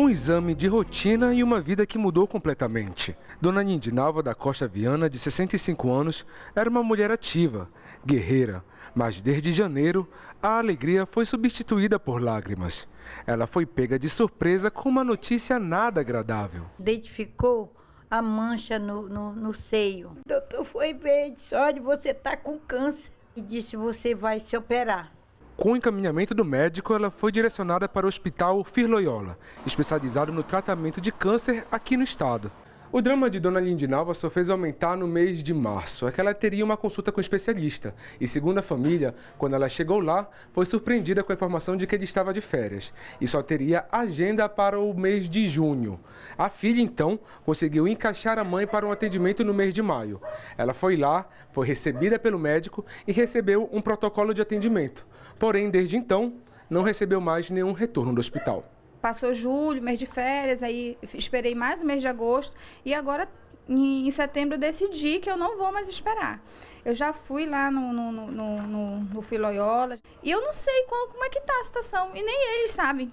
um exame de rotina e uma vida que mudou completamente. Dona Nindinalva da Costa Viana, de 65 anos, era uma mulher ativa, guerreira, mas desde janeiro a alegria foi substituída por lágrimas. Ela foi pega de surpresa com uma notícia nada agradável. Identificou a mancha no, no, no seio. O doutor foi ver e disse, olha, você está com câncer. E disse, você vai se operar. Com o encaminhamento do médico, ela foi direcionada para o Hospital Fir especializado no tratamento de câncer aqui no estado. O drama de Dona Lindinalva só fez aumentar no mês de março. É que ela teria uma consulta com um especialista. E segundo a família, quando ela chegou lá, foi surpreendida com a informação de que ele estava de férias. E só teria agenda para o mês de junho. A filha, então, conseguiu encaixar a mãe para um atendimento no mês de maio. Ela foi lá, foi recebida pelo médico e recebeu um protocolo de atendimento. Porém, desde então, não recebeu mais nenhum retorno do hospital passou julho, mês de férias, aí esperei mais o mês de agosto e agora em, setembro decidi que eu não vou mais esperar. Eu já fui lá no, no, no, no, no Filoiola e eu não sei qual, como é que tá a situação e nem eles sabem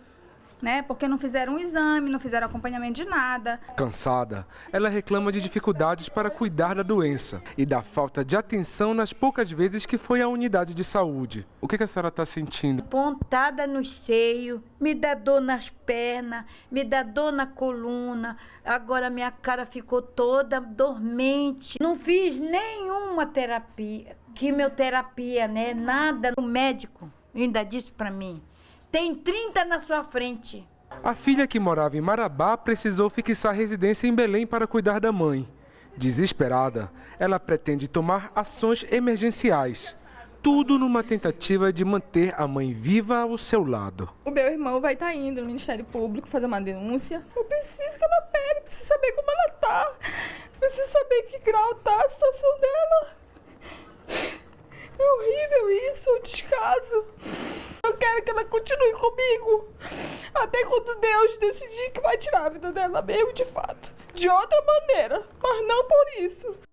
né? Porque não fizeram um exame, não fizeram acompanhamento de nada. Cansada, ela reclama de dificuldades para cuidar da doença e da falta de atenção nas poucas vezes que foi à unidade de saúde. O que, que a senhora está sentindo? Pontada no seio, me dá dor nas pernas, me dá dor na coluna. Agora minha cara ficou toda dormente. Não fiz nenhuma terapia, quimioterapia, né? Nada. O médico ainda disse para mim tem 30 na sua frente. A filha que morava em Marabá precisou fixar residência em Belém para cuidar da mãe. Desesperada, ela pretende tomar ações emergenciais. Tudo numa tentativa de manter a mãe viva ao seu lado. O meu irmão vai estar tá indo no Ministério Público fazer uma denúncia. Eu preciso que ela pere, preciso saber como ela está, Preciso saber que grau está a situação dela. É horrível isso, o um descaso quero que ela continue comigo. Até quando Deus decidir que vai tirar a vida dela mesmo, de fato. De outra maneira, mas não por isso.